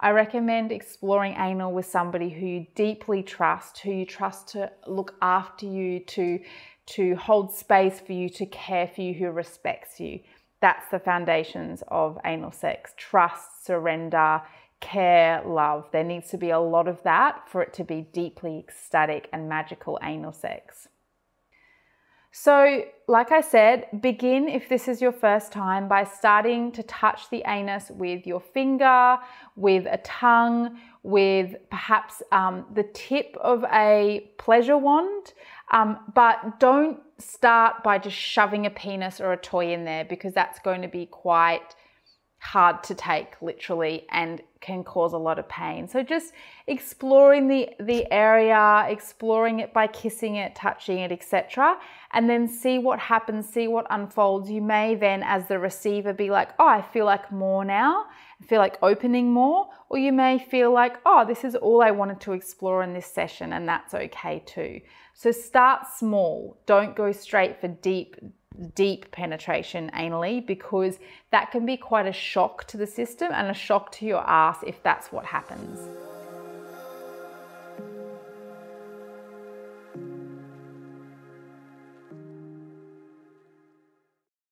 I recommend exploring anal with somebody who you deeply trust, who you trust to look after you, to, to hold space for you, to care for you, who respects you. That's the foundations of anal sex trust, surrender, care, love. There needs to be a lot of that for it to be deeply ecstatic and magical anal sex. So, like I said, begin if this is your first time by starting to touch the anus with your finger, with a tongue, with perhaps um, the tip of a pleasure wand. Um, but don't start by just shoving a penis or a toy in there because that's going to be quite hard to take literally and can cause a lot of pain. So just exploring the, the area, exploring it by kissing it, touching it, etc. And then see what happens, see what unfolds. You may then as the receiver be like, oh, I feel like more now, I feel like opening more. Or you may feel like, oh, this is all I wanted to explore in this session and that's okay too. So start small. Don't go straight for deep, deep penetration anally because that can be quite a shock to the system and a shock to your ass if that's what happens.